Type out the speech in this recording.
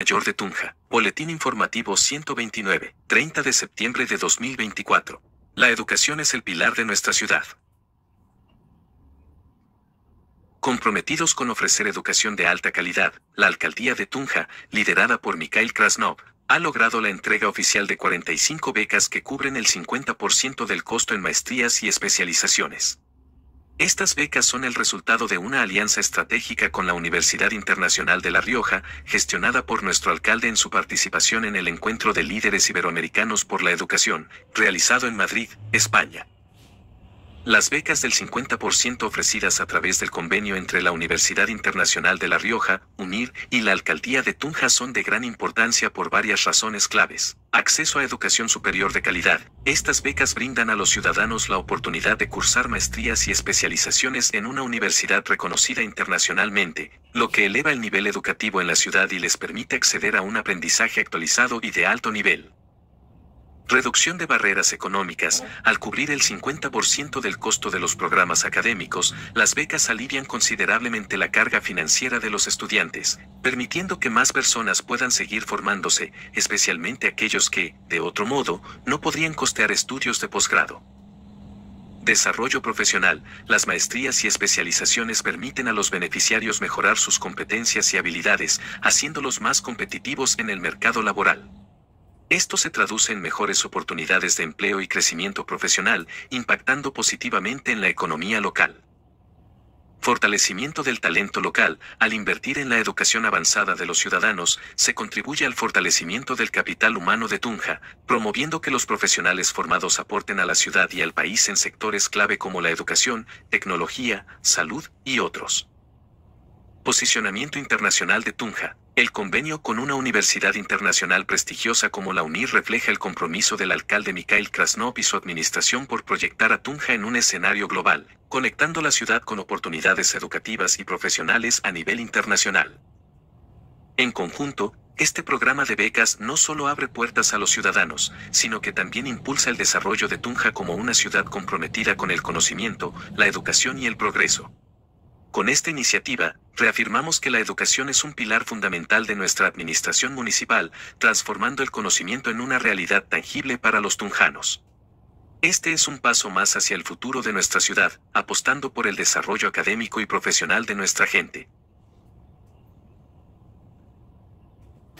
Mayor de Tunja, Boletín Informativo 129, 30 de septiembre de 2024. La educación es el pilar de nuestra ciudad. Comprometidos con ofrecer educación de alta calidad, la alcaldía de Tunja, liderada por Mikhail Krasnov, ha logrado la entrega oficial de 45 becas que cubren el 50% del costo en maestrías y especializaciones. Estas becas son el resultado de una alianza estratégica con la Universidad Internacional de La Rioja, gestionada por nuestro alcalde en su participación en el Encuentro de Líderes Iberoamericanos por la Educación, realizado en Madrid, España. Las becas del 50% ofrecidas a través del convenio entre la Universidad Internacional de La Rioja, UNIR, y la Alcaldía de Tunja son de gran importancia por varias razones claves. Acceso a educación superior de calidad. Estas becas brindan a los ciudadanos la oportunidad de cursar maestrías y especializaciones en una universidad reconocida internacionalmente, lo que eleva el nivel educativo en la ciudad y les permite acceder a un aprendizaje actualizado y de alto nivel. Reducción de barreras económicas. Al cubrir el 50% del costo de los programas académicos, las becas alivian considerablemente la carga financiera de los estudiantes, permitiendo que más personas puedan seguir formándose, especialmente aquellos que, de otro modo, no podrían costear estudios de posgrado. Desarrollo profesional. Las maestrías y especializaciones permiten a los beneficiarios mejorar sus competencias y habilidades, haciéndolos más competitivos en el mercado laboral. Esto se traduce en mejores oportunidades de empleo y crecimiento profesional, impactando positivamente en la economía local. Fortalecimiento del talento local. Al invertir en la educación avanzada de los ciudadanos, se contribuye al fortalecimiento del capital humano de Tunja, promoviendo que los profesionales formados aporten a la ciudad y al país en sectores clave como la educación, tecnología, salud y otros. Posicionamiento internacional de Tunja. El convenio con una universidad internacional prestigiosa como la UNIR refleja el compromiso del alcalde Mikhail Krasnov y su administración por proyectar a Tunja en un escenario global, conectando la ciudad con oportunidades educativas y profesionales a nivel internacional. En conjunto, este programa de becas no solo abre puertas a los ciudadanos, sino que también impulsa el desarrollo de Tunja como una ciudad comprometida con el conocimiento, la educación y el progreso. Con esta iniciativa, reafirmamos que la educación es un pilar fundamental de nuestra administración municipal, transformando el conocimiento en una realidad tangible para los tunjanos. Este es un paso más hacia el futuro de nuestra ciudad, apostando por el desarrollo académico y profesional de nuestra gente.